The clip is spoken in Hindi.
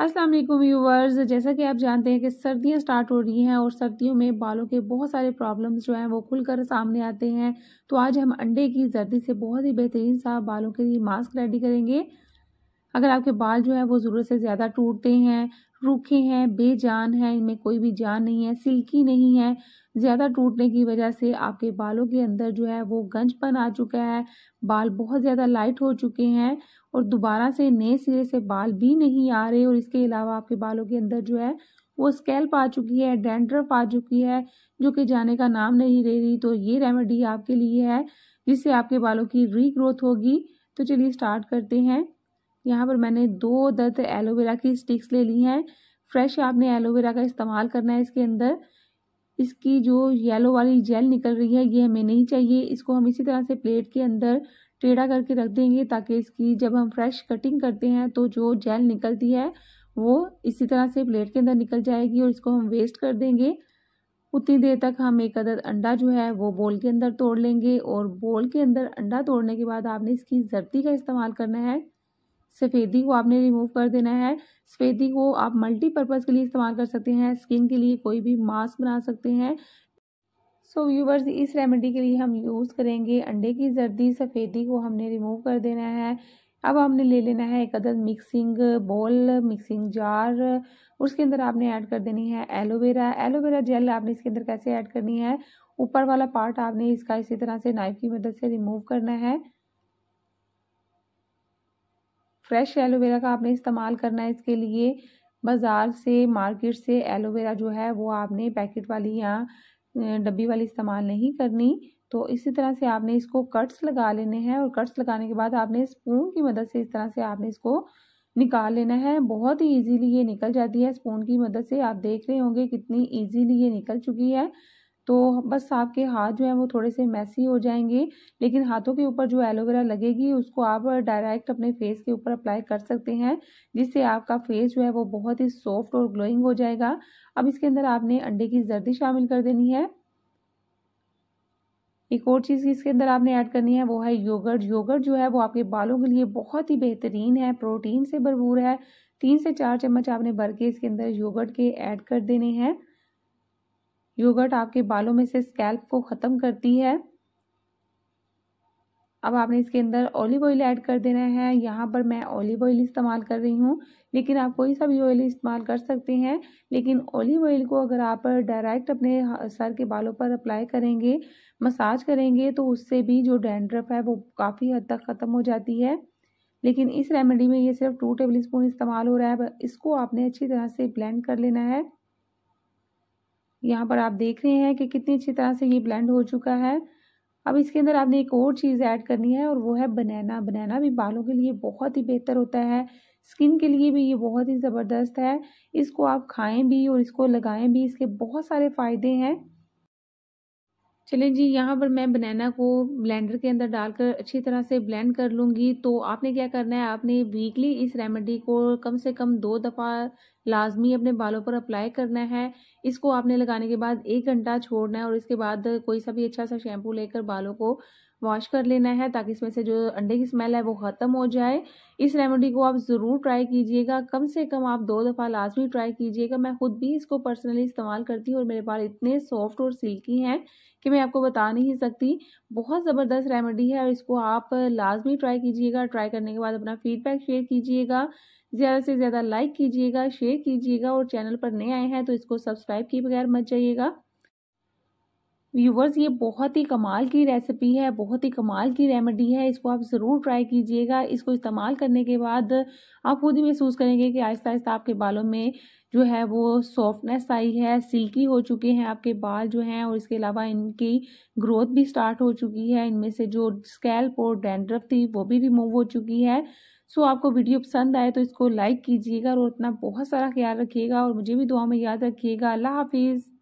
अस्सलाम वालेकुम व्यूवर्स जैसा कि आप जानते हैं कि सर्दियां स्टार्ट हो रही हैं और सर्दियों में बालों के बहुत सारे प्रॉब्लम्स जो हैं वो खुलकर सामने आते हैं तो आज हम अंडे की जर्दी से बहुत ही बेहतरीन सा बालों के लिए मास्क रेडी करेंगे अगर आपके बाल जो है वो ज़रूरत से ज़्यादा टूटते हैं रूखे हैं बेजान हैं इनमें कोई भी जान नहीं है सिल्की नहीं है ज़्यादा टूटने की वजह से आपके बालों के अंदर जो है वो गंजपन आ चुका है बाल बहुत ज़्यादा लाइट हो चुके हैं और दोबारा से नए सिरे से बाल भी नहीं आ रहे और इसके अलावा आपके बालों के अंदर जो है वो स्केल्प आ चुकी है डेंड्रफ आ चुकी है जो कि जाने का नाम नहीं ले रही तो ये रेमेडी आपके लिए है जिससे आपके बालों की रीग्रोथ होगी तो चलिए स्टार्ट करते हैं यहाँ पर मैंने दो दर्द एलोवेरा की स्टिक्स ले ली हैं फ्रेश आपने एलोवेरा का इस्तेमाल करना है इसके अंदर इसकी जो येलो वाली जेल निकल रही है ये हमें नहीं चाहिए इसको हम इसी तरह से प्लेट के अंदर टेढ़ा करके रख देंगे ताकि इसकी जब हम फ्रेश कटिंग करते हैं तो जो जेल निकलती है वो इसी तरह से प्लेट के अंदर निकल जाएगी और इसको हम वेस्ट कर देंगे उतनी देर तक हम एक अदद अंडा जो है वो बोल के अंदर तोड़ लेंगे और बोल के अंदर अंडा तोड़ने के बाद आपने इसकी जर्ती का इस्तेमाल करना है सफ़ेदी को आपने रिमूव कर देना है सफ़ेदी को आप मल्टीपर्पज़ के लिए इस्तेमाल कर सकते हैं स्किन के लिए कोई भी मास्क बना सकते हैं सो so, व्यूवर्स इस रेमेडी के लिए हम यूज़ करेंगे अंडे की जर्दी सफ़ेदी को हमने रिमूव कर देना है अब हमने ले लेना है एक other mixing bowl mixing jar उसके अंदर आपने ऐड कर देनी है एलोवेरा एलोवेरा जेल आपने इसके अंदर कैसे ऐड करनी है ऊपर वाला पार्ट आपने इसका इसी तरह से नाइफ़ की मदद से रिमूव करना है फ्रेश एलोवेरा का आपने इस्तेमाल करना है इसके लिए बाज़ार से मार्केट से एलोवेरा जो है वो आपने पैकेट वाली या डब्बी वाली इस्तेमाल नहीं करनी तो इसी तरह से आपने इसको कट्स लगा लेने हैं और कट्स लगाने के बाद आपने स्पून की मदद से इस तरह से आपने इसको निकाल लेना है बहुत ही ईजीली ये निकल जाती है स्पून की मदद से आप देख रहे होंगे कितनी ईजीली ये निकल चुकी है तो बस आपके हाथ जो है वो थोड़े से मैसी हो जाएंगे लेकिन हाथों के ऊपर जो एलोवेरा लगेगी उसको आप डायरेक्ट अपने फेस के ऊपर अप्लाई कर सकते हैं जिससे आपका फेस जो है वो बहुत ही सॉफ्ट और ग्लोइंग हो जाएगा अब इसके अंदर आपने अंडे की जर्दी शामिल कर देनी है एक और चीज़ इसके अंदर आपने ऐड करनी है वो है योगर्ट योगर्ट जो है वो आपके बालों के लिए बहुत ही बेहतरीन है प्रोटीन से भरपूर है तीन से चार चम्मच आपने भर के इसके अंदर योगर्ट के ऐड कर देने हैं योगर्ट आपके बालों में से स्कैल्प को ख़त्म करती है अब आपने इसके अंदर ऑलिव ऑयल ऐड कर देना है यहाँ पर मैं ऑलिव ऑयल इस्तेमाल कर रही हूँ लेकिन आप कोई सा भी ऑयल इस्तेमाल कर सकते हैं लेकिन ऑलिव ऑयल को अगर आप डायरेक्ट अपने सर के बालों पर अप्लाई करेंगे मसाज करेंगे तो उससे भी जो डैंड्रफ है वो काफ़ी हद तक ख़त्म हो जाती है लेकिन इस रेमेडी में ये सिर्फ टू टेबल स्पून इस्तेमाल हो रहा है इसको आपने अच्छी तरह से ब्लेंड कर लेना है यहाँ पर आप देख रहे हैं कि कितनी अच्छी तरह से ये ब्लेंड हो चुका है अब इसके अंदर आपने एक और चीज़ ऐड करनी है और वो है बनाना बनाना भी बालों के लिए बहुत ही बेहतर होता है स्किन के लिए भी ये बहुत ही ज़बरदस्त है इसको आप खाएं भी और इसको लगाएं भी इसके बहुत सारे फ़ायदे हैं चलें जी यहाँ पर मैं बनाना को ब्लेंडर के अंदर डालकर अच्छी तरह से ब्लेंड कर लूँगी तो आपने क्या करना है आपने वीकली इस रेमेडी को कम से कम दो दफ़ा लाजमी अपने बालों पर अप्लाई करना है इसको आपने लगाने के बाद एक घंटा छोड़ना है और इसके बाद कोई सा भी अच्छा सा शैम्पू लेकर बालों को वॉश कर लेना है ताकि इसमें से जो अंडे की स्मेल है वो ख़त्म हो जाए इस रेमेडी को आप ज़रूर ट्राई कीजिएगा कम से कम आप दो दफ़ा लाजमी ट्राई कीजिएगा मैं ख़ुद भी इसको पर्सनली इस्तेमाल करती हूँ और मेरे बाल इतने सॉफ्ट और सिल्की हैं कि मैं आपको बता नहीं सकती बहुत ज़बरदस्त रेमेडी है और इसको आप लाजमी ट्राई कीजिएगा ट्राई करने के बाद अपना फीडबैक शेयर कीजिएगा ज़्यादा से ज़्यादा लाइक कीजिएगा शेयर कीजिएगा और चैनल पर नए आए हैं तो इसको सब्सक्राइब किए बगैर मत जाइएगा व्यूवर्स ये बहुत ही कमाल की रेसिपी है बहुत ही कमाल की रेमेडी है इसको आप ज़रूर ट्राई कीजिएगा इसको इस्तेमाल करने के बाद आप खुद ही महसूस करेंगे कि आहिस्ता आहिस्ता आपके बालों में जो है वो सॉफ्टनेस आई है सिल्की हो चुके हैं आपके बाल जो हैं और इसके अलावा इनकी ग्रोथ भी स्टार्ट हो चुकी है इनमें से जो स्कैल्प और डेंड्रफ थी वो भी रिमूव हो चुकी है सो आपको वीडियो पसंद आए तो इसको लाइक कीजिएगा और अपना बहुत सारा ख्याल रखिएगा और मुझे भी दुआ में याद रखिएगा अल्लाह हाफिज़